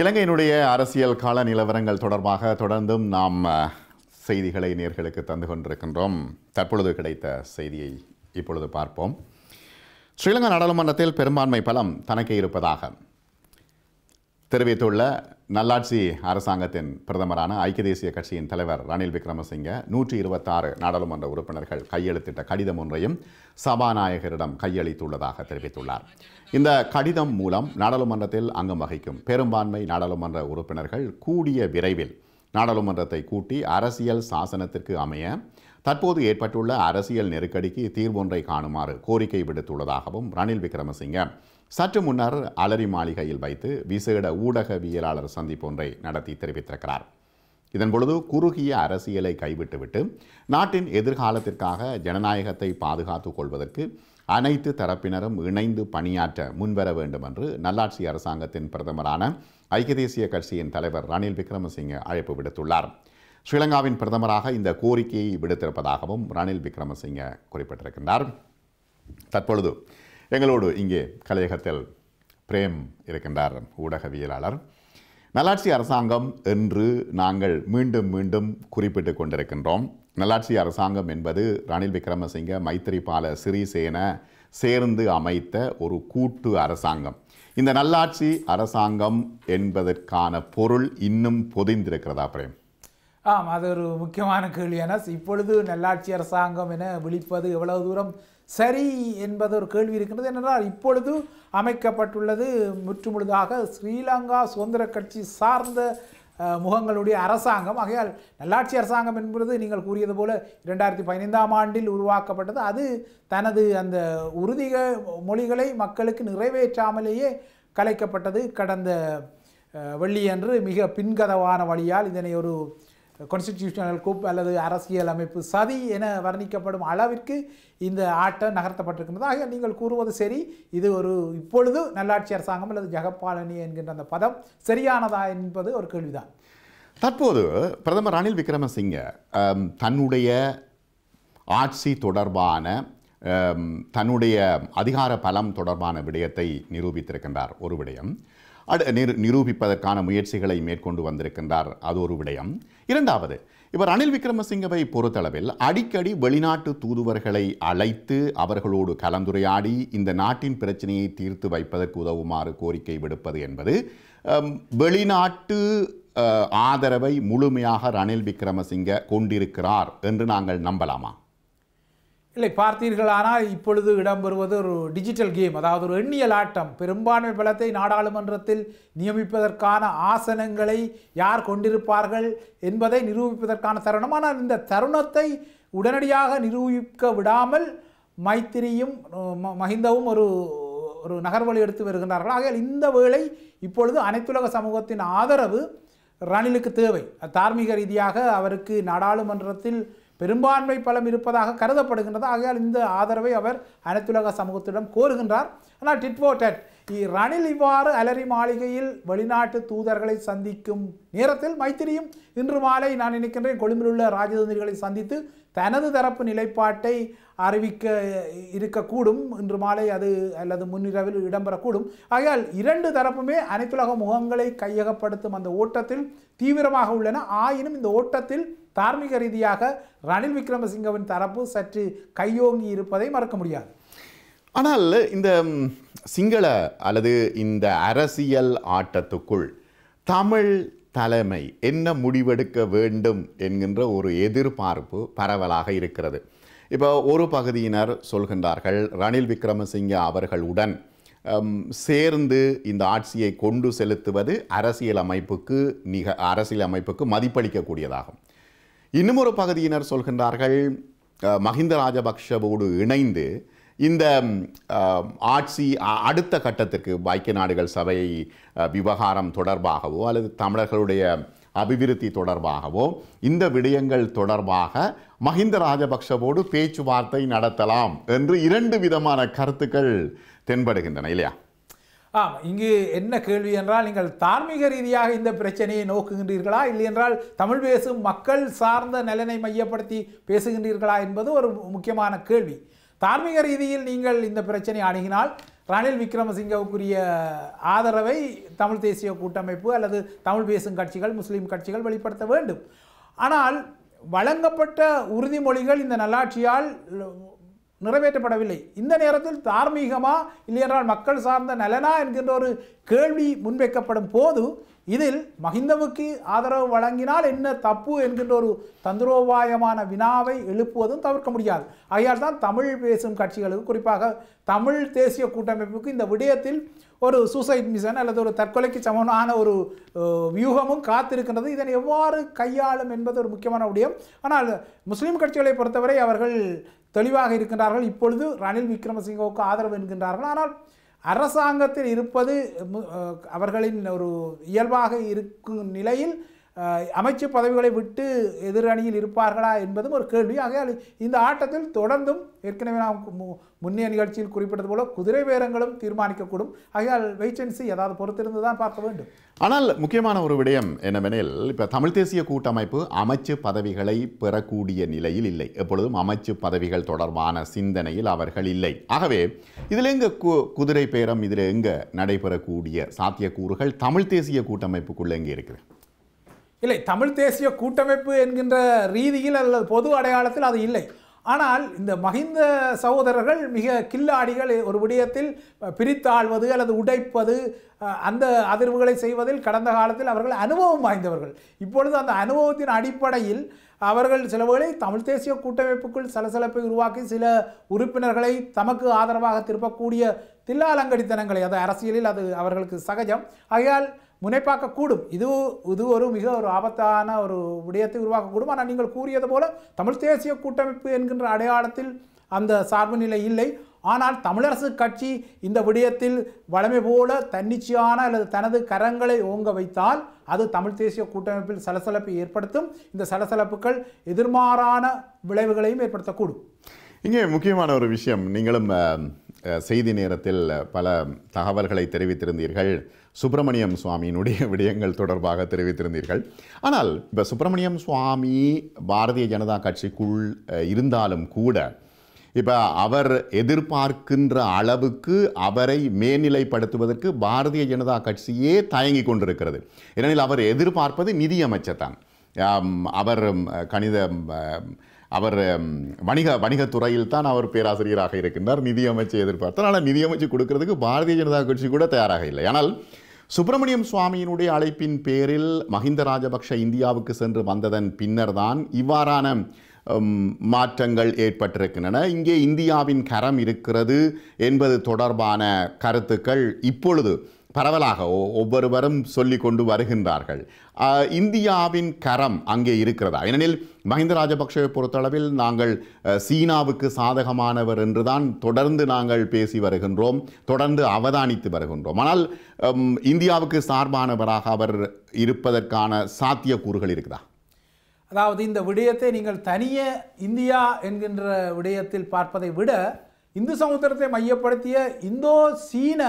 இலங்கையினுடைய அரசியல் கால நிலவரங்கள் தொடர்பாக தொடர்ந்தும் நாம் செய்திகளை நேர்களுக்கு தந்து கொண்டிருக்கின்றோம் தற்பொழுது கிடைத்த செய்தியை இப்பொழுது பார்ப்போம் ஸ்ரீலங்கா நாடாளுமன்றத்தில் பெரும்பான்மை பலம் தனக்கு இருப்பதாக தெரிவித்துள்ள நல்லாட்சி அரசாங்கத்தின் பிரதமரான ஐக்கிய தேசிய கட்சியின் தலைவர் ரணில் விக்ரமசிங்க நூற்றி இருபத்தாறு நாடாளுமன்ற உறுப்பினர்கள் கையெழுத்திட்ட கடிதம் ஒன்றையும் சபாநாயகரிடம் கையளித்துள்ளதாக தெரிவித்துள்ளார் இந்த கடிதம் மூலம் நாடாளுமன்றத்தில் அங்கம் வகிக்கும் பெரும்பான்மை நாடாளுமன்ற உறுப்பினர்கள் கூடிய விரைவில் நாடாளுமன்றத்தை கூட்டி அரசியல் சாசனத்திற்கு அமைய தற்போது ஏற்பட்டுள்ள அரசியல் நெருக்கடிக்கு தீர்வொன்றை காணுமாறு கோரிக்கை விடுத்துள்ளதாகவும் ரணில் விக்ரமசிங்க சற்று முன்னர் அலரி மாளிகையில் வைத்து விசேட ஊடகவியலாளர் சந்திப்பொன்றை நடத்தி தெரிவித்திருக்கிறார் இதன் பொழுது குறுகிய அரசியலை கைவிட்டுவிட்டு நாட்டின் எதிர்காலத்திற்காக ஜனநாயகத்தை பாதுகாத்துக் கொள்வதற்கு அனைத்து தரப்பினரும் இணைந்து பணியாற்ற முன்வர வேண்டும் என்று நல்லாட்சி அரசாங்கத்தின் பிரதமரான ஐக்கிய தேசிய கட்சியின் தலைவர் ரணில் விக்ரமசிங்கே அழைப்பு விடுத்துள்ளார் ஸ்ரீலங்காவின் பிரதமராக இந்த கோரிக்கையை விடுத்திருப்பதாகவும் ரணில் விக்ரமசிங்கே குறிப்பிட்டிருக்கின்றார் தற்பொழுது எங்களோடு இங்கே கலையகத்தில் பிரேம் இருக்கின்றார் ஊடகவியலாளர் நல்லாட்சி அரசாங்கம் என்று நாங்கள் மீண்டும் மீண்டும் குறிப்பிட்டு கொண்டிருக்கின்றோம் நல்லாட்சி அரசாங்கம் என்பது ரணில் விக்ரமசிங்க மைத்திரிபால சிறிசேன சேர்ந்து அமைத்த ஒரு கூட்டு அரசாங்கம் இந்த நல்லாட்சி அரசாங்கம் என்பதற்கான பொருள் இன்னும் பொதிந்திருக்கிறதா பிரேம் ஆம் அது ஒரு முக்கியமான கேள்வி என இப்பொழுது நல்லாட்சி அரசாங்கம் என விழிப்பது எவ்வளவு தூரம் சரி என்பது ஒரு கேள்வி இருக்கின்றது என்னென்றால் இப்பொழுது அமைக்கப்பட்டுள்ளது முற்றுமுழுதாக ஸ்ரீலங்கா சுதந்திர கட்சி சார்ந்த முகங்களுடைய அரசாங்கம் ஆகையால் நல்லாட்சி அரசாங்கம் என்பது நீங்கள் கூறியது போல இரண்டாயிரத்தி பதினைந்தாம் ஆண்டில் உருவாக்கப்பட்டது அது தனது அந்த உறுதிக மொழிகளை மக்களுக்கு நிறைவேற்றாமலேயே கலைக்கப்பட்டது கடந்த வெள்ளியன்று மிக பின்கதவான வழியால் இதனை ஒரு கான்ஸ்டிடியூஷனல் குப் அல்லது அரசியல் அமைப்பு சதி என வர்ணிக்கப்படும் அளவிற்கு இந்த ஆட்டம் நகர்த்தப்பட்டிருக்கின்றதாக நீங்கள் கூறுவது சரி இது ஒரு இப்பொழுது நல்லாட்சி அரசாங்கம் அல்லது ஜெகப்பாலனி என்கின்ற அந்த பதம் சரியானதா என்பது ஒரு கேள்விதான் தற்போது பிரதமர் ரணில் விக்ரமசிங்க தன்னுடைய ஆட்சி தொடர்பான தன்னுடைய அதிகார பலம் தொடர்பான விடயத்தை நிரூபித்திருக்கின்றார் ஒரு விடயம் நிரு நிரூபிப்பதற்கான முயற்சிகளை மேற்கொண்டு வந்திருக்கின்றார் அது ஒரு விடயம் இரண்டாவது இவர் ரணில் விக்ரமசிங்கவை பொறுத்தளவில் அடிக்கடி வெளிநாட்டு தூதுவர்களை அழைத்து அவர்களோடு கலந்துரையாடி இந்த நாட்டின் பிரச்சனையை தீர்த்து வைப்பதற்கு உதவுமாறு கோரிக்கை விடுப்பது என்பது வெளிநாட்டு ஆதரவை முழுமையாக ரணில் விக்ரமசிங்க கொண்டிருக்கிறார் என்று நாங்கள் நம்பலாமா இல்லை பார்த்தீர்களானால் இப்பொழுது இடம்பெறுவது ஒரு டிஜிட்டல் கேம் அதாவது ஒரு எண்ணியல் ஆட்டம் பெரும்பான்மை பலத்தை நாடாளுமன்றத்தில் நியமிப்பதற்கான ஆசனங்களை யார் கொண்டிருப்பார்கள் என்பதை நிரூபிப்பதற்கான தருணம் ஆனால் இந்த தருணத்தை உடனடியாக நிரூபிக்க விடாமல் மைத்திரியும் மஹிந்தவும் ஒரு ஒரு நகர்வழி எடுத்து வருகின்றார்கள் ஆகையால் இந்த வேளை இப்பொழுது அனைத்துலக சமூகத்தின் ஆதரவு ரணிலுக்கு தேவை தார்மீக ரீதியாக அவருக்கு நாடாளுமன்றத்தில் பெரும்பான்மை பலம் இருப்பதாக கருதப்படுகின்றது ஆகையால் இந்த ஆதரவை அவர் அனைத்துலக சமூகத்திடம் கோருகின்றார் ஆனால் டிட்வோட்டட் ரணில் இவ்வாறு அலரி மாளிகையில் வெளிநாட்டு தூதர்களை சந்திக்கும் நேரத்தில் மைத்திரியும் இன்று மாலை நான் நினைக்கின்றேன் கொழும்பில் உள்ள ராஜதந்திரிகளை சந்தித்து தனது தரப்பு நிலைப்பாட்டை அறிவிக்க இருக்கக்கூடும் இன்று மாலை அது அல்லது முன்னிரவில் இடம்பெறக்கூடும் ஆகையால் இரண்டு தரப்புமே அனைத்துலக முகங்களை கையகப்படுத்தும் அந்த ஓட்டத்தில் தீவிரமாக உள்ளன ஆயினும் இந்த ஓட்டத்தில் தார்மீக ரீதியாக ரணில் விக்ரமசிங்கவின் தரப்பு சற்று கையோங்கி இருப்பதை மறக்க முடியாது ஆனால் இந்த சிங்கள அல்லது இந்த அரசியல் ஆட்டத்துக்குள் தமிழ் தலைமை என்ன முடிவெடுக்க வேண்டும் என்கின்ற ஒரு எதிர்பார்ப்பு பரவலாக இருக்கிறது இப்போ ஒரு பகுதியினர் சொல்கின்றார்கள் ரணில் விக்ரமசிங்க அவர்களுடன் சேர்ந்து இந்த ஆட்சியை கொண்டு செலுத்துவது அரசியலமைப்புக்கு நிக அரசியலமைப்புக்கு மதிப்பளிக்கக்கூடியதாகும் இன்னும் ஒரு பகுதியினர் சொல்கின்றார்கள் மஹிந்த ராஜபக்ஷவோடு இணைந்து இந்த ஆட்சி அடுத்த கட்டத்திற்கு ஐக்கிய நாடுகள் சபை விவகாரம் தொடர்பாகவோ அல்லது தமிழர்களுடைய அபிவிருத்தி தொடர்பாகவோ இந்த விடயங்கள் தொடர்பாக மஹிந்த ராஜபக்ஷவோடு பேச்சுவார்த்தை நடத்தலாம் என்று இரண்டு விதமான கருத்துக்கள் தென்படுகின்றன இல்லையா ஆம் இங்கு என்ன கேள்வி என்றால் நீங்கள் தார்மீக ரீதியாக இந்த பிரச்சனையை நோக்குகின்றீர்களா இல்லை என்றால் தமிழ் பேசும் மக்கள் சார்ந்த நலனை மையப்படுத்தி பேசுகின்றீர்களா என்பது ஒரு முக்கியமான கேள்வி தார்மீக ரீதியில் நீங்கள் இந்த பிரச்சனை அணுகினால் ரணில் விக்ரமசிங்கவுக்குரிய ஆதரவை தமிழ் தேசிய கூட்டமைப்பு அல்லது தமிழ் பேசும் கட்சிகள் முஸ்லீம் கட்சிகள் வெளிப்படுத்த வேண்டும் ஆனால் வழங்கப்பட்ட உறுதிமொழிகள் இந்த நல்லாட்சியால் நிறைவேற்றப்படவில்லை இந்த நேரத்தில் தார்மீகமா இல்லையென்றால் மக்கள் சார்ந்த நலனா என்கின்ற ஒரு கேள்வி முன்வைக்கப்படும் போது இதில் மஹிந்தவுக்கு ஆதரவு வழங்கினால் என்ன தப்பு என்கின்ற ஒரு தந்திரோபாயமான வினாவை எழுப்புவதும் தவிர்க்க முடியாது ஆகையால் தான் தமிழ் பேசும் கட்சிகளுக்கு குறிப்பாக தமிழ் தேசிய கூட்டமைப்புக்கு இந்த விடயத்தில் ஒரு சூசைட் மிஷன் அல்லது ஒரு தற்கொலைக்கு சமமான ஒரு வியூகமும் காத்திருக்கின்றது இதனை எவ்வாறு கையாளும் என்பது ஒரு முக்கியமான விடயம் ஆனால் முஸ்லீம் கட்சிகளை பொறுத்தவரை அவர்கள் தெளிவாக இருக்கின்றார்கள் இப்பொழுது ரணில் விக்ரமசிங்கவுக்கு ஆதரவு என்கின்றார்கள் ஆனால் அரசாங்கத்தில் இருப்பது அவர்களின் ஒரு இயல்பாக இருக்கும் நிலையில் அமைச்சு பதவிகளை விட்டு எதிரணியில் இருப்பார்களா என்பதும் ஒரு கேள்வி ஆகையால் இந்த ஆட்டத்தில் தொடர்ந்தும் ஏற்கனவே நாம் முன்னே நிகழ்ச்சியில் குறிப்பிட்டது போல குதிரை பேரங்களும் தீர்மானிக்கக்கூடும் ஆகையால் வெயிட்டன்சி ஏதாவது பொறுத்திருந்து தான் பார்க்க வேண்டும் ஆனால் முக்கியமான ஒரு விடயம் என்னவெனில் இப்போ தமிழ் தேசிய கூட்டமைப்பு அமைச்சு பதவிகளை பெறக்கூடிய நிலையில் இல்லை எப்பொழுதும் அமைச்சு பதவிகள் தொடர்பான சிந்தனையில் அவர்கள் இல்லை ஆகவே இதில் எங்கே கு குதிரை பேரம் இதில் எங்கே நடைபெறக்கூடிய சாத்தியக்கூறுகள் தமிழ் தேசிய கூட்டமைப்புக்குள்ளே எங்கே இருக்குது இல்லை தமிழ் தேசிய கூட்டமைப்பு என்கின்ற ரீதியில் அல்லது பொது அடையாளத்தில் அது இல்லை ஆனால் இந்த மஹிந்த சகோதரர்கள் மிக கில்லாடிகள் ஒரு விடயத்தில் பிரித்தாழ்வது அல்லது உடைப்பது அந்த அதிர்வுகளை செய்வதில் கடந்த காலத்தில் அவர்கள் அனுபவம் வாய்ந்தவர்கள் இப்பொழுது அந்த அனுபவத்தின் அடிப்படையில் அவர்கள் சிலவுகளை தமிழ் தேசிய கூட்டமைப்புக்குள் சலசலப்பை உருவாக்கி சில உறுப்பினர்களை தமக்கு ஆதரவாக திருப்பக்கூடிய தில்லாலங்கடித்தனங்களை அது அரசியலில் அது அவர்களுக்கு சகஜம் ஆகையால் முனைப்பாக்கக்கூடும் இது இது ஒரு மிக ஒரு ஆபத்தான ஒரு விடயத்தை உருவாக்கக்கூடும் ஆனால் நீங்கள் கூறியது போல தமிழ் தேசிய கூட்டமைப்பு என்கின்ற அடையாளத்தில் அந்த சார்பு நிலை இல்லை ஆனால் தமிழரசு கட்சி இந்த விடயத்தில் வளமை போல தன்னிச்சையான அல்லது தனது கரங்களை ஓங்க வைத்தால் அது தமிழ் தேசிய கூட்டமைப்பில் சலசலப்பை ஏற்படுத்தும் இந்த சலசலப்புகள் எதிர்மாறான விளைவுகளையும் ஏற்படுத்தக்கூடும் இங்கே முக்கியமான ஒரு விஷயம் நீங்களும் செய்தி நேரத்தில் பல தகவல்களை தெரிவித்திருந்தீர்கள் சுப்பிரமணியம் சுவாமியினுடைய விடயங்கள் தொடர்பாக தெரிவித்திருந்தீர்கள் ஆனால் இப்போ சுப்பிரமணியம் சுவாமி பாரதிய ஜனதா கட்சிக்குள் இருந்தாலும் கூட இப்போ அவர் எதிர்பார்க்கின்ற அளவுக்கு அவரை மேல்நிலைப்படுத்துவதற்கு பாரதிய ஜனதா கட்சியே தயங்கி கொண்டிருக்கிறது ஏனெனில் அவர் எதிர்பார்ப்பது நிதியமைச்சர் தான் அவர் கணித அவர் வணிக வணிகத்துறையில் தான் அவர் பேராசிரியராக இருக்கின்றார் நிதியமைச்சர் எதிர்பார்த்தார் ஆனால் நிதியமைச்சு கொடுக்கறதுக்கு பாரதிய ஜனதா கட்சி கூட தயாராக இல்லை ஆனால் சுப்பிரமணியம் சுவாமியினுடைய அழைப்பின் பேரில் மஹிந்த ராஜபக்ஷ இந்தியாவுக்கு சென்று வந்ததன் பின்னர் தான் இவ்வாறான மாற்றங்கள் ஏற்பட்டிருக்கின்றன இங்கே இந்தியாவின் கரம் இருக்கிறது என்பது தொடர்பான கருத்துக்கள் இப்பொழுது பரவலாக ஒவ்வொருவரும் சொல்லி கொண்டு வருகின்றார்கள் இந்தியாவின் கரம் அங்கே இருக்கிறதா ஏனெனில் மஹிந்த ராஜபக்சவை பொறுத்தளவில் நாங்கள் சீனாவுக்கு சாதகமானவர் என்றுதான் தொடர்ந்து நாங்கள் பேசி வருகின்றோம் தொடர்ந்து அவதானித்து வருகின்றோம் ஆனால் இந்தியாவுக்கு சார்பானவராக அவர் இருப்பதற்கான சாத்தியக்கூறுகள் இருக்குதா அதாவது இந்த விடயத்தை நீங்கள் தனியே இந்தியா என்கின்ற விடயத்தில் பார்ப்பதை விட இந்து சமுத்திரத்தை மையப்படுத்திய இந்தோ சீன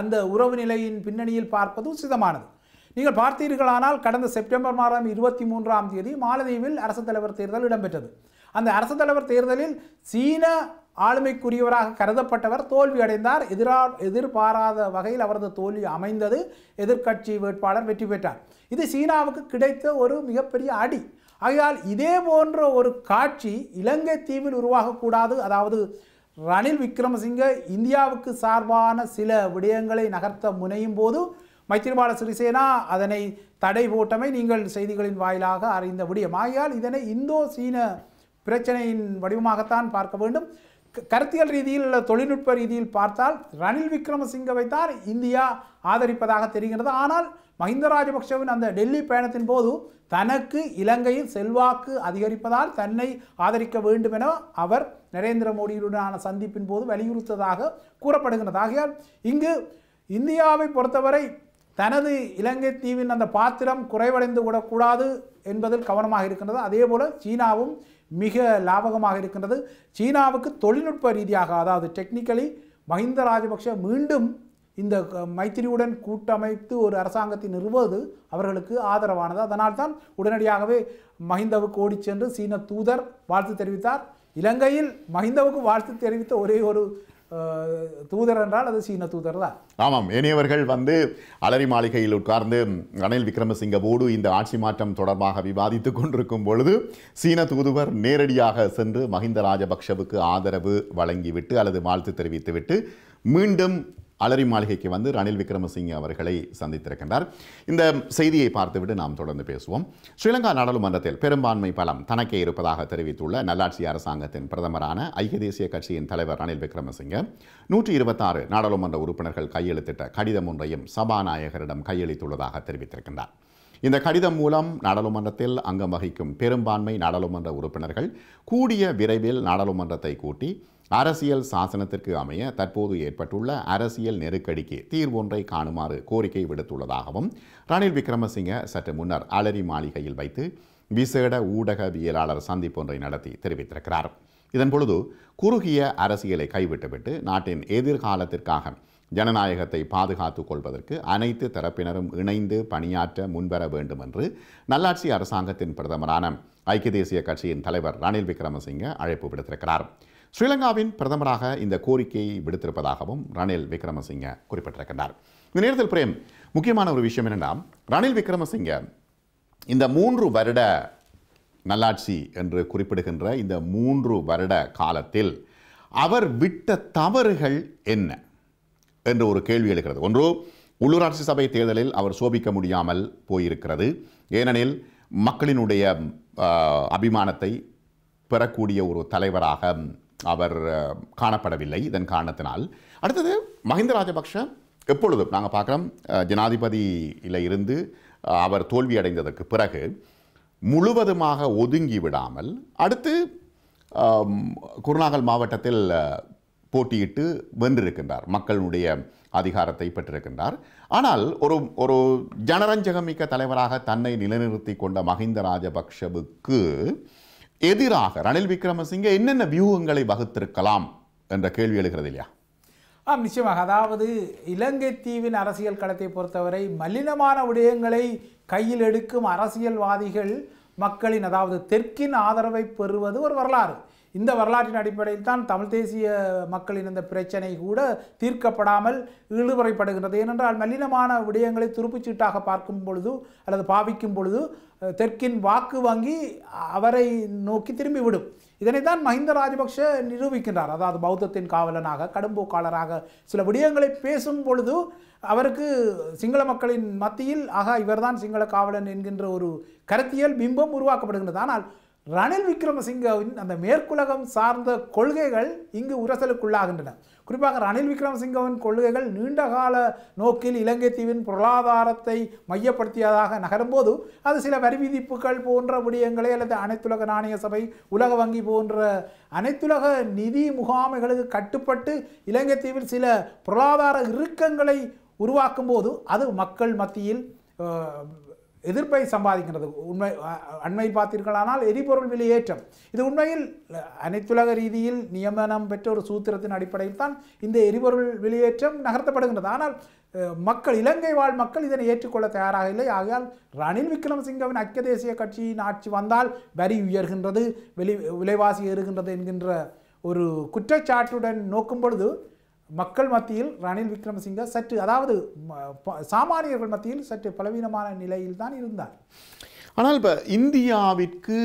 அந்த உறவு நிலையின் பின்னணியில் பார்ப்பது உசிதமானது நீங்கள் பார்த்தீர்களானால் கடந்த செப்டம்பர் மாதம் இருபத்தி மூன்றாம் தேதி மாலதீவில் அரசு தலைவர் தேர்தல் இடம்பெற்றது அந்த அரசு தலைவர் தேர்தலில் சீன ஆளுமைக்குரியவராக கருதப்பட்டவர் தோல்வி அடைந்தார் எதிரா எதிர்பாராத வகையில் அவரது தோல்வி அமைந்தது எதிர்க்கட்சி வேட்பாளர் வெற்றி பெற்றார் இது சீனாவுக்கு கிடைத்த ஒரு மிகப்பெரிய அடி ஆகையால் இதே போன்ற ஒரு காட்சி இலங்கை தீவில் உருவாகக்கூடாது அதாவது ரணில் விக்ரமசிங்க இந்தியாவுக்கு சார்பான சில விடயங்களை நகர்த்த முனையும் போது மைத்திரிபால சிறிசேனா அதனை தடை போட்டமை நீங்கள் செய்திகளின் வாயிலாக அறிந்த விடயம் ஆகையால் இதனை இந்தோ சீன பிரச்சனையின் வடிவமாகத்தான் பார்க்க வேண்டும் கருத்தியல் ரீதியில் தொழில்நுட்ப ரீதியில் பார்த்தால் ரணில் விக்ரமசிங்கவை தான் இந்தியா ஆதரிப்பதாக தெரிகிறது ஆனால் மஹிந்த ராஜபக்சவின் அந்த டெல்லி பயணத்தின் போது தனக்கு இலங்கையில் செல்வாக்கு அதிகரிப்பதால் தன்னை ஆதரிக்க வேண்டும் என அவர் நரேந்திர மோடியுடனான சந்திப்பின் போது வலியுறுத்ததாக கூறப்படுகிறது ஆகையால் இங்கு இந்தியாவை பொறுத்தவரை தனது இலங்கை தீவின் அந்த பாத்திரம் குறைவடைந்து விடக்கூடாது என்பதில் கவனமாக இருக்கின்றது அதே அதேபோல் சீனாவும் மிக லாபகமாக இருக்கின்றது சீனாவுக்கு தொழில்நுட்ப ரீதியாக அதாவது டெக்னிக்கலி மஹிந்த ராஜபக்ஷ மீண்டும் இந்த மைத்திரியுடன் கூட்டமைத்து ஒரு அரசாங்கத்தை நிறுவது அவர்களுக்கு ஆதரவானது அதனால்தான் உடனடியாகவே மஹிந்தவுக்கு ஓடி சென்று சீன தூதர் வாழ்த்து தெரிவித்தார் இலங்கையில் மஹிந்தவுக்கு வாழ்த்து தெரிவித்த ஒரே ஒரு தூதர் என்றால் அது சீன தூதர் தான் ஆமாம் இனியவர்கள் வந்து அலரி மாளிகையில் உட்கார்ந்து ரணில் விக்ரமசிங்கவோடு இந்த ஆட்சி மாற்றம் தொடர்பாக விவாதித்துக் கொண்டிருக்கும் பொழுது சீன தூதுவர் நேரடியாக சென்று மஹிந்த ராஜபக்ஷவுக்கு ஆதரவு வழங்கிவிட்டு அல்லது வாழ்த்து தெரிவித்துவிட்டு மீண்டும் அலரி மாளிகைக்கு வந்து ரணில் விக்ரமசிங்க அவர்களை சந்தித்திருக்கின்றார் இந்த செய்தியை பார்த்துவிட்டு நாம் தொடர்ந்து பேசுவோம் ஸ்ரீலங்கா நாடாளுமன்றத்தில் பெரும்பான்மை பலம் தனக்கே இருப்பதாக தெரிவித்துள்ள நல்லாட்சி அரசாங்கத்தின் பிரதமரான ஐக்கிய தேசிய கட்சியின் தலைவர் ரணில் விக்ரமசிங்க நூற்றி இருபத்தாறு நாடாளுமன்ற உறுப்பினர்கள் கையெழுத்திட்ட கடிதம் ஒன்றையும் சபாநாயகரிடம் கையளித்துள்ளதாக தெரிவித்திருக்கின்றார் இந்த கடிதம் மூலம் நாடாளுமன்றத்தில் அங்கம் வகிக்கும் பெரும்பான்மை நாடாளுமன்ற உறுப்பினர்கள் கூடிய விரைவில் நாடாளுமன்றத்தை கூட்டி அரசியல் சாசனத்திற்கு அமைய தற்போது ஏற்பட்டுள்ள அரசியல் நெருக்கடிக்கு தீர்வொன்றை காணுமாறு கோரிக்கை விடுத்துள்ளதாகவும் ரணில் விக்ரமசிங்க சற்று முன்னர் அலரி மாளிகையில் வைத்து விசேட ஊடகவியலாளர் சந்திப்பு ஒன்றை நடத்தி தெரிவித்திருக்கிறார் இதன் பொழுது குறுகிய அரசியலை கைவிட்டுவிட்டு நாட்டின் எதிர்காலத்திற்காக ஜனநாயகத்தை பாதுகாத்துக் கொள்வதற்கு அனைத்து தரப்பினரும் இணைந்து பணியாற்ற முன்வர வேண்டும் என்று நல்லாட்சி அரசாங்கத்தின் பிரதமரான ஐக்கிய தேசிய கட்சியின் தலைவர் ரணில் விக்ரமசிங்க அழைப்பு விடுத்திருக்கிறார் ஸ்ரீலங்காவின் பிரதமராக இந்த கோரிக்கையை விடுத்திருப்பதாகவும் ரணில் விக்ரமசிங்க குறிப்பிட்டிருக்கின்றார் இந்த நேரத்தில் பிரேம் முக்கியமான ஒரு விஷயம் என்னென்னா ரணில் விக்ரமசிங்க இந்த மூன்று வருட நல்லாட்சி என்று குறிப்பிடுகின்ற இந்த மூன்று வருட காலத்தில் அவர் விட்ட தவறுகள் என்ன என்று ஒரு கேள்வி எழுகிறது ஒன்று உள்ளூராட்சி சபை தேர்தலில் அவர் சோபிக்க முடியாமல் போயிருக்கிறது ஏனெனில் மக்களினுடைய அபிமானத்தை பெறக்கூடிய ஒரு தலைவராக அவர் காணப்படவில்லை இதன் காரணத்தினால் அடுத்தது மஹிந்த ராஜபக்ஷ எப்பொழுதும் நாங்கள் பார்க்குறோம் ஜனாதிபதியில் இருந்து அவர் தோல்வி அடைந்ததற்கு பிறகு முழுவதுமாக ஒதுங்கி விடாமல் அடுத்து குருநாகல் மாவட்டத்தில் போட்டியிட்டு வென்றிருக்கின்றார் மக்களுடைய அதிகாரத்தை பெற்றிருக்கின்றார் ஆனால் ஒரு ஒரு ஜனரஞ்சகமிக்க தலைவராக தன்னை நிலைநிறுத்தி கொண்ட மஹிந்த ராஜபக்ஷவுக்கு எதிராக ரணில் விக்ரமசிங்க என்னென்ன வியூகங்களை வகுத்திருக்கலாம் என்ற கேள்வி எழுகிறது இல்லையா ஆம் நிச்சயமாக அதாவது இலங்கை தீவின் அரசியல் களத்தை பொறுத்தவரை மலினமான விடயங்களை கையில் எடுக்கும் அரசியல்வாதிகள் மக்களின் அதாவது தெற்கின் ஆதரவை பெறுவது ஒரு வரலாறு இந்த வரலாற்றின் அடிப்படையில் தான் தமிழ் தேசிய மக்களின் இந்த பிரச்சனை கூட தீர்க்கப்படாமல் இழுபறைப்படுகின்றது ஏனென்றால் மலினமான விடயங்களை துருப்புச்சீட்டாக பார்க்கும் பொழுது அல்லது பாவிக்கும் பொழுது தெற்கின் வாக்கு வங்கி அவரை நோக்கி திரும்பிவிடும் இதனைத்தான் மஹிந்த ராஜபக்ஷ நிரூபிக்கின்றார் அதாவது பௌத்தத்தின் காவலனாக கடும்போக்காளராக சில விடயங்களை பேசும் பொழுது அவருக்கு சிங்கள மக்களின் மத்தியில் ஆக இவர்தான் சிங்கள காவலன் என்கின்ற ஒரு கருத்தியல் பிம்பம் உருவாக்கப்படுகின்றது ஆனால் ரணில் விக்ரமசிங்கவின் அந்த மேற்குலகம் சார்ந்த கொள்கைகள் இங்கு உரசலுக்குள்ளாகின்றன குறிப்பாக ரணில் விக்ரமசிங்கவின் கொள்கைகள் நீண்டகால நோக்கில் இலங்கை தீவின் பொருளாதாரத்தை மையப்படுத்தியதாக நகரும்போது அது சில வரி விதிப்புகள் போன்ற விடயங்களை அல்லது அனைத்துலக நாணய சபை உலக வங்கி போன்ற அனைத்துலக நிதி முகாமைகளுக்கு கட்டுப்பட்டு இலங்கை தீவில் சில பொருளாதார இறுக்கங்களை உருவாக்கும் போது அது மக்கள் மத்தியில் எதிர்ப்பை சம்பாதிக்கின்றது உண்மை அண்மை பார்த்தீர்களானால் எரிபொருள் விலையேற்றம் இது உண்மையில் அனைத்துலக ரீதியில் நியமனம் பெற்ற ஒரு சூத்திரத்தின் அடிப்படையில் தான் இந்த எரிபொருள் விலையேற்றம் நகர்த்தப்படுகின்றது ஆனால் மக்கள் இலங்கை வாழ் மக்கள் இதனை ஏற்றுக்கொள்ள தயாராக இல்லை ஆகையால் ரணில் விக்ரமசிங்கவின் ஐக்கிய தேசிய கட்சியின் ஆட்சி வந்தால் வரி உயர்கின்றது வெளி விலைவாசி ஏறுகின்றது என்கின்ற ஒரு குற்றச்சாட்டுடன் நோக்கும் பொழுது மக்கள் மத்தியில் ரணில் விக்ரமசிங்க சற்று அதாவது சாமானியர்கள் மத்தியில் சற்று பலவீனமான நிலையில் தான் இருந்தார் ஆனால் இப்போ இந்தியாவிற்கு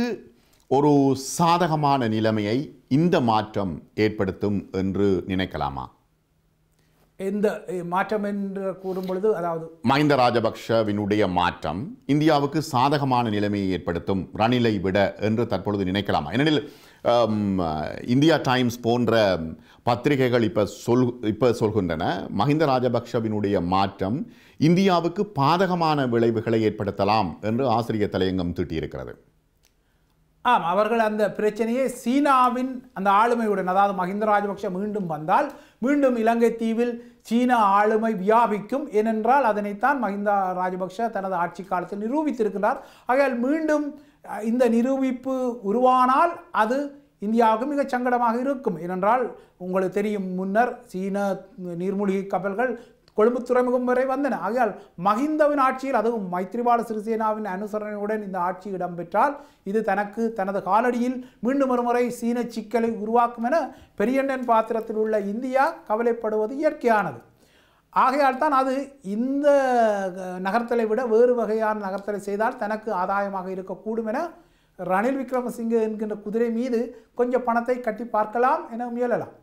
ஒரு சாதகமான நிலைமையை இந்த மாற்றம் ஏற்படுத்தும் என்று நினைக்கலாமா எந்த மாற்றம் என்று கூறும் பொழுது அதாவது மஹிந்த ராஜபக்ஷவினுடைய மாற்றம் இந்தியாவுக்கு சாதகமான நிலைமையை ஏற்படுத்தும் ரணிலை விட என்று தற்பொழுது நினைக்கலாமா ஏனெனில் இந்தியா டைம்ஸ் போன்ற பத்திரிகைகள் இப்போ சொல் இப்போ சொல்கின்றன மஹிந்த ராஜபக்ஷவினுடைய மாற்றம் இந்தியாவுக்கு பாதகமான விளைவுகளை ஏற்படுத்தலாம் என்று ஆசிரியர் தலையங்கம் தீட்டியிருக்கிறது ஆம் அவர்கள் அந்த பிரச்சனையை சீனாவின் அந்த ஆளுமையுடன் அதாவது மஹிந்த ராஜபக்ஷ மீண்டும் வந்தால் மீண்டும் இலங்கை தீவில் சீன ஆளுமை வியாபிக்கும் ஏனென்றால் அதனைத்தான் மஹிந்த ராஜபக்ஷ தனது ஆட்சி காலத்தில் நிரூபித்திருக்கிறார் ஆகையால் மீண்டும் இந்த நிரூபிப்பு உருவானால் அது இந்தியாவுக்கு மிக சங்கடமாக இருக்கும் ஏனென்றால் உங்களுக்கு தெரியும் முன்னர் சீன நீர்மூழ்கி கப்பல்கள் கொழும்பு துறைமுகம் வரை வந்தன ஆகையால் மஹிந்தவின் ஆட்சியில் அதுவும் மைத்ரிபால சிறிசேனாவின் அனுசரணையுடன் இந்த ஆட்சி இடம்பெற்றால் இது தனக்கு தனது காலடியில் மீண்டும் ஒருமுறை சீன சிக்கலை உருவாக்கும் என பெரியண்ணன் பாத்திரத்தில் உள்ள இந்தியா கவலைப்படுவது இயற்கையானது ஆகையால் தான் அது இந்த நகரத்தலை விட வேறு வகையான நகர்த்தலை செய்தால் தனக்கு ஆதாயமாக இருக்கக்கூடும் என ரணில் விக்ரமசிங்க என்கின்ற குதிரை மீது கொஞ்சம் பணத்தை கட்டி பார்க்கலாம் என முயலலாம்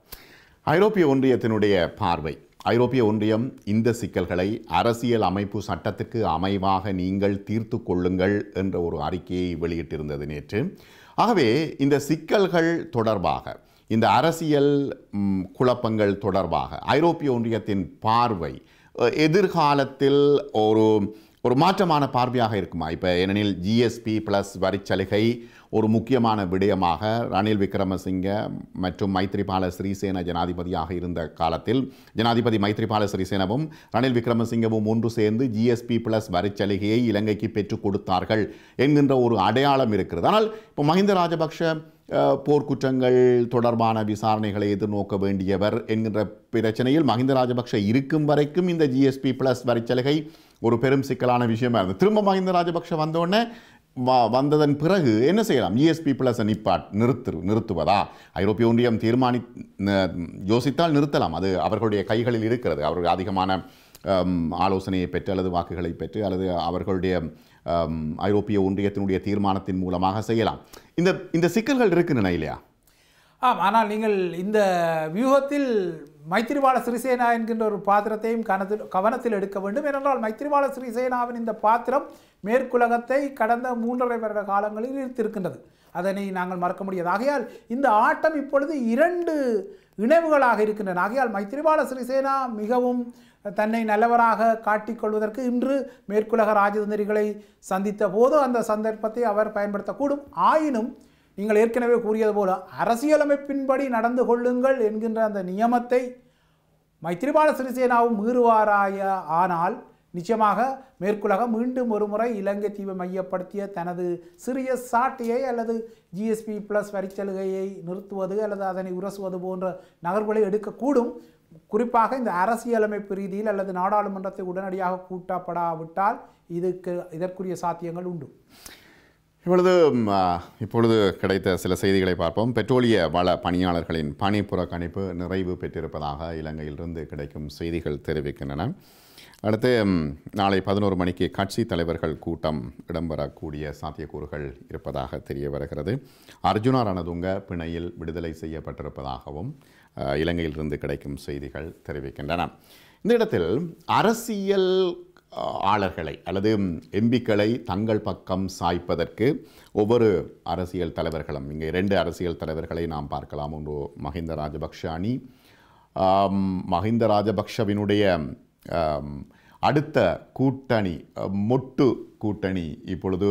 ஐரோப்பிய ஒன்றியத்தினுடைய பார்வை ஐரோப்பிய ஒன்றியம் இந்த சிக்கல்களை அரசியல் அமைப்பு சட்டத்துக்கு அமைவாக நீங்கள் தீர்த்து கொள்ளுங்கள் என்ற ஒரு அறிக்கையை வெளியிட்டிருந்தது நேற்று ஆகவே இந்த சிக்கல்கள் தொடர்பாக இந்த அரசியல் குழப்பங்கள் தொடர்பாக ஐரோப்பிய ஒன்றியத்தின் பார்வை எதிர்காலத்தில் ஒரு ஒரு மாற்றமான பார்வையாக இருக்குமா இப்போ ஏனெனில் ஜிஎஸ்பி ப்ளஸ் வரிச்சலுகை ஒரு முக்கியமான விடயமாக ரணில் விக்ரமசிங்க மற்றும் மைத்ரிபால ஸ்ரீசேன ஜனாதிபதியாக இருந்த காலத்தில் ஜனாதிபதி மைத்ரிபால ஸ்ரீசேனவும் ரணில் விக்ரமசிங்கவும் ஒன்று சேர்ந்து ஜிஎஸ்பி பிளஸ் வரிச்சலுகையை இலங்கைக்கு பெற்றுக் கொடுத்தார்கள் என்கின்ற ஒரு அடையாளம் இருக்கிறது ஆனால் இப்போ மஹிந்த ராஜபக்ஷ போர்க்குற்றங்கள் தொடர்பான விசாரணைகளை எதிர்நோக்க வேண்டியவர் என்கின்ற பிரச்சனையில் மஹிந்த ராஜபக்ஷ இருக்கும் வரைக்கும் இந்த ஜிஎஸ்பி பிளஸ் வரிச்சலுகை ஒரு பெரும் சிக்கலான விஷயமா இருந்தது திரும்ப மஹிந்த ராஜபக்ஷ வந்தோடனே வந்ததன் பிறகு என்ன செய்யலாம் ஜிஎஸ்பி பிளஸ் நிப்பாட் நிறுத்து நிறுத்துவதா ஐரோப்பிய ஒன்றியம் தீர்மானி யோசித்தால் நிறுத்தலாம் அது அவர்களுடைய கைகளில் இருக்கிறது அவர்கள் அதிகமான ஆலோசனையை பெற்று அல்லது வாக்குகளை பெற்று அல்லது அவர்களுடைய ஐரோப்பிய ஒன்றியத்தினுடைய தீர்மானத்தின் மூலமாக செய்யலாம் இந்த இந்த சிக்கல்கள் இருக்கின்றன இல்லையா ஆம் ஆனால் நீங்கள் இந்த வியூகத்தில் மைத்திரிபால சிறிசேனா என்கின்ற ஒரு பாத்திரத்தையும் கனத்தில் கவனத்தில் எடுக்க வேண்டும் ஏனென்றால் மைத்திரிபால சிறிசேனாவின் இந்த பாத்திரம் மேற்குலகத்தை கடந்த மூன்றரை வருட காலங்களில் இருத்திருக்கின்றது அதனை நாங்கள் மறக்க முடியாது ஆகையால் இந்த ஆட்டம் இப்பொழுது இரண்டு இணைவுகளாக இருக்கின்றன ஆகையால் மைத்திரிபால சிறிசேனா மிகவும் தன்னை நல்லவராக காட்டிக்கொள்வதற்கு இன்று மேற்குலக ராஜதந்திரிகளை சந்தித்த போது அந்த சந்தர்ப்பத்தை அவர் பயன்படுத்தக்கூடும் ஆயினும் நீங்கள் ஏற்கனவே கூறியது போல அரசியலமைப்பின்படி நடந்து கொள்ளுங்கள் என்கின்ற அந்த நியமத்தை மைத்திரிபால சிறிசேனாவும் மீறுவாராய ஆனால் நிச்சயமாக மேற்குலகம் மீண்டும் ஒரு முறை இலங்கை தீவை மையப்படுத்திய தனது சிறிய சாட்டியை அல்லது ஜிஎஸ்பி பிளஸ் வரிச்சலுகையை நிறுத்துவது அல்லது அதனை உரசுவது போன்ற நகர்வுகளை எடுக்கக்கூடும் குறிப்பாக இந்த அரசியலமைப்பு ரீதியில் அல்லது நாடாளுமன்றத்தை உடனடியாக கூட்டப்படாவிட்டால் இதுக்கு இதற்குரிய சாத்தியங்கள் உண்டு இப்பொழுது இப்பொழுது கிடைத்த சில செய்திகளை பார்ப்போம் பெட்ரோலிய வள பணியாளர்களின் பணி புறக்கணிப்பு நிறைவு பெற்றிருப்பதாக இலங்கையிலிருந்து கிடைக்கும் செய்திகள் தெரிவிக்கின்றன அடுத்து நாளை பதினோரு மணிக்கு கட்சி தலைவர்கள் கூட்டம் இடம்பெறக்கூடிய சாத்தியக்கூறுகள் இருப்பதாக தெரிய வருகிறது அர்ஜுனா ரணதுங்க பிணையில் விடுதலை செய்யப்பட்டிருப்பதாகவும் இலங்கையிலிருந்து கிடைக்கும் செய்திகள் தெரிவிக்கின்றன இந்த இடத்தில் அரசியல் ஆளர்களை அல்லது எம்பிக்களை தங்கள் பக்கம் சாய்ப்பதற்கு ஒவ்வொரு அரசியல் தலைவர்களும் இங்கே ரெண்டு அரசியல் தலைவர்களை நாம் பார்க்கலாம் ஒன்று மஹிந்த ராஜபக்ஷ அணி மஹிந்த ராஜபக்ஷவினுடைய அடுத்த கூட்டணி மொட்டு கூட்டணி இப்பொழுது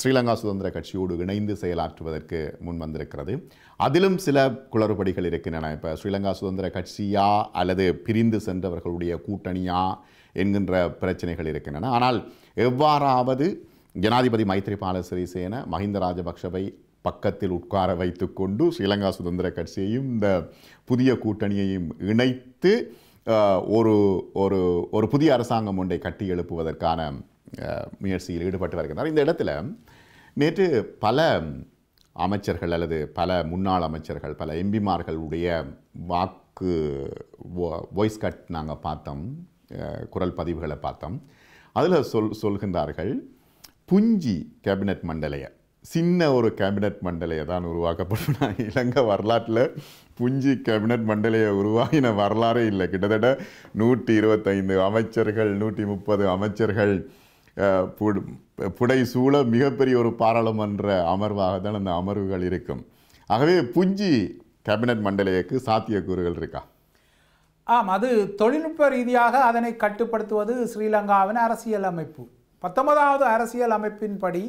ஸ்ரீலங்கா சுதந்திர கட்சியோடு இணைந்து செயலாற்றுவதற்கு முன் வந்திருக்கிறது அதிலும் சில குளறுபடிகள் இருக்கின்றன இப்போ ஸ்ரீலங்கா சுதந்திர கட்சியா அல்லது பிரிந்து சென்றவர்களுடைய கூட்டணியா என்கின்ற பிரச்சனைகள் இருக்கின்றன ஆனால் எவ்வாறாவது ஜனாதிபதி மைத்ரிபால சிறிசேன மஹிந்த ராஜபக்ஷவை பக்கத்தில் உட்கார வைத்து கொண்டு ஸ்ரீலங்கா சுதந்திர கட்சியையும் இந்த புதிய கூட்டணியையும் இணைத்து ஒரு ஒரு ஒரு புதிய அரசாங்கம் ஒன்றை கட்டி எழுப்புவதற்கான முயற்சியில் ஈடுபட்டு வருகின்றனர் இந்த இடத்துல நேற்று பல அமைச்சர்கள் அல்லது பல முன்னாள் அமைச்சர்கள் பல எம்பிமார்களுடைய வாக்கு வாய்ஸ் கட் நாங்கள் பார்த்தோம் குரல் பதிவுகளை பார்த்தோம் அதில் சொல் சொல்கின்றார்கள் புஞ்சி கேபினட் மண்டலையை சின்ன ஒரு கேபினட் மண்டலையை தான் உருவாக்கப்படும் இலங்கை வரலாற்றில் புஞ்சி கேபினட் மண்டலையை உருவாகின வரலாறே இல்லை கிட்டத்தட்ட நூற்றி இருபத்தைந்து அமைச்சர்கள் நூற்றி முப்பது அமைச்சர்கள் புடை சூழ மிகப்பெரிய ஒரு பாராளுமன்ற அமர்வாக தான் அந்த அமர்வுகள் இருக்கும் ஆகவே புஞ்சி கேபினட் மண்டலையக்கு சாத்தியக்கூறுகள் இருக்கா ஆம் அது தொழில்நுட்ப ரீதியாக அதனை கட்டுப்படுத்துவது ஸ்ரீலங்காவின் அரசியல் அமைப்பு பத்தொன்பதாவது அரசியல் அமைப்பின்படி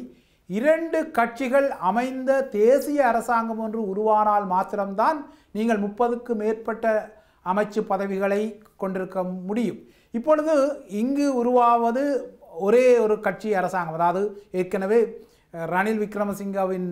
இரண்டு கட்சிகள் அமைந்த தேசிய அரசாங்கம் ஒன்று உருவானால் மாத்திரம்தான் நீங்கள் முப்பதுக்கு மேற்பட்ட அமைச்சு பதவிகளை கொண்டிருக்க முடியும் இப்பொழுது இங்கு உருவாவது ஒரே ஒரு கட்சி அரசாங்கம் அதாவது ஏற்கனவே ரணில் விக்ரமசிங்கவின்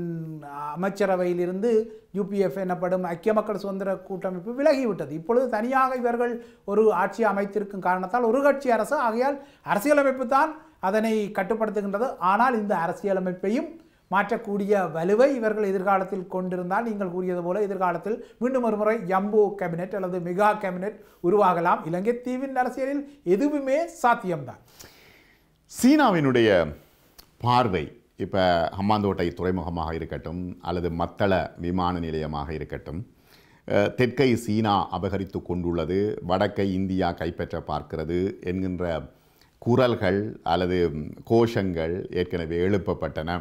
அமைச்சரவையிலிருந்து யூபிஎஃப் எனப்படும் ஐக்கிய மக்கள் சுதந்திர கூட்டமைப்பு விலகிவிட்டது இப்பொழுது தனியாக இவர்கள் ஒரு ஆட்சி அமைத்திருக்கும் காரணத்தால் ஒரு கட்சி அரசு ஆகையால் அரசியலமைப்பு தான் அதனை கட்டுப்படுத்துகின்றது ஆனால் இந்த அரசியலமைப்பையும் மாற்றக்கூடிய வலுவை இவர்கள் எதிர்காலத்தில் கொண்டிருந்தால் நீங்கள் கூறியது போல எதிர்காலத்தில் மீண்டும் ஒருமுறை எம்பு கேபினெட் அல்லது மெகா கேபினெட் உருவாகலாம் இலங்கை தீவின் அரசியலில் எதுவுமே சாத்தியம்தான் சீனாவினுடைய பார்வை இப்போ ஹம்மாந்தோட்டை துறைமுகமாக இருக்கட்டும் அல்லது மத்தள விமான நிலையமாக இருக்கட்டும் தெற்கை சீனா அபகரித்து கொண்டுள்ளது வடக்கை இந்தியா கைப்பற்ற பார்க்கிறது என்கின்ற குரல்கள் அல்லது கோஷங்கள் ஏற்கனவே எழுப்பப்பட்டன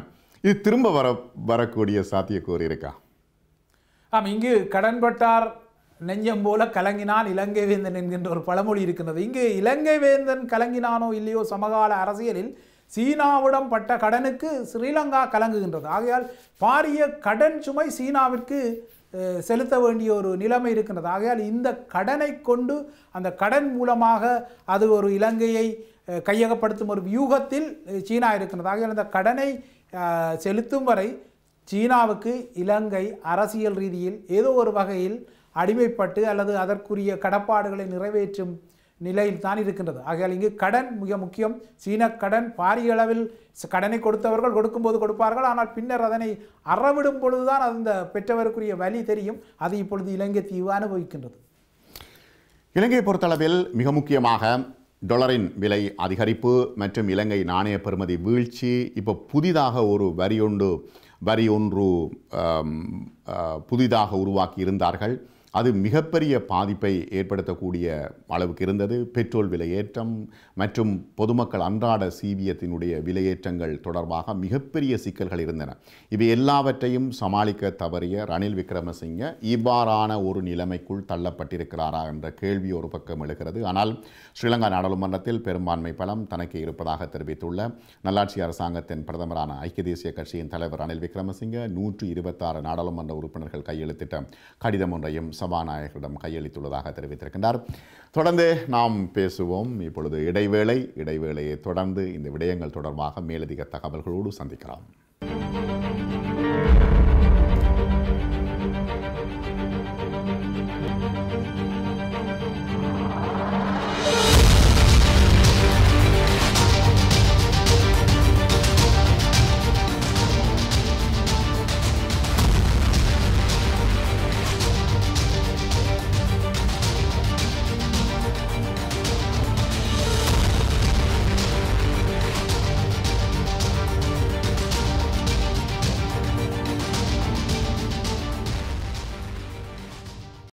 இது திரும்ப வர வரக்கூடிய சாத்தியக்கூறு இருக்கா ஆமாம் இங்கு கடன்பட்டார் நெஞ்சம் போல கலங்கினான் இலங்கை வேந்தன் என்கின்ற ஒரு பழமொழி இருக்கின்றது இங்கு இலங்கை வேந்தன் கலங்கினானோ இல்லையோ சமகால அரசியலில் சீனாவிடம் பட்ட கடனுக்கு ஸ்ரீலங்கா கலங்குகின்றது ஆகையால் பாரிய கடன் சுமை சீனாவிற்கு செலுத்த வேண்டிய ஒரு நிலைமை இருக்கின்றது ஆகையால் இந்த கடனை கொண்டு அந்த கடன் மூலமாக அது ஒரு இலங்கையை கையகப்படுத்தும் ஒரு வியூகத்தில் சீனா இருக்கின்றது ஆகையால் அந்த கடனை செலுத்தும் வரை சீனாவுக்கு இலங்கை அரசியல் ரீதியில் ஏதோ ஒரு வகையில் அடிமைப்பட்டு அல்லது அதற்குரிய கடப்பாடுகளை நிறைவேற்றும் நிலையில் தான் இருக்கின்றது ஆகையால் இங்கு கடன் மிக முக்கியம் சீன கடன் பாரிய அளவில் கடனை கொடுத்தவர்கள் கொடுக்கும்போது கொடுப்பார்கள் ஆனால் பின்னர் அதனை அறவிடும் பொழுதுதான் அந்த பெற்றவருக்குரிய வழி தெரியும் அது இப்பொழுது இலங்கை தீவு அனுபவிக்கின்றது இலங்கையை பொறுத்தளவில் மிக முக்கியமாக டொலரின் விலை அதிகரிப்பு மற்றும் இலங்கை நாணய பெறுமதி வீழ்ச்சி இப்போ புதிதாக ஒரு வரியொன்று வரி ஒன்று புதிதாக உருவாக்கி இருந்தார்கள் அது மிகப்பெரிய பாதிப்பை ஏற்படுத்தக்கூடிய அளவுக்கு இருந்தது பெட்ரோல் விலையேற்றம் மற்றும் பொதுமக்கள் அன்றாட சீவியத்தினுடைய விலையேற்றங்கள் தொடர்பாக மிகப்பெரிய சிக்கல்கள் இருந்தன இவை எல்லாவற்றையும் சமாளிக்க தவறிய ரணில் விக்ரமசிங்க இவ்வாறான ஒரு நிலைமைக்குள் தள்ளப்பட்டிருக்கிறாரா என்ற கேள்வி ஒரு பக்கம் எழுகிறது ஆனால் ஸ்ரீலங்கா நாடாளுமன்றத்தில் பெரும்பான்மை பலம் தனக்கு இருப்பதாக தெரிவித்துள்ள நல்லாட்சி அரசாங்கத்தின் பிரதமரான ஐக்கிய தேசிய கட்சியின் தலைவர் ரணில் விக்ரமசிங்க நூற்று இருபத்தாறு நாடாளுமன்ற உறுப்பினர்கள் கையெழுத்திட்ட கடிதம் ஒன்றையும் சபாநாயகரிடம் கையளித்துள்ளதாக தெரிவித்திருக்கின்றார் தொடர்ந்து நாம் பேசுவோம் இப்பொழுது இடைவேளை இடைவேளையை தொடர்ந்து இந்த விடயங்கள் தொடர்பாக மேலதிக தகவல்களோடு சந்திக்கலாம்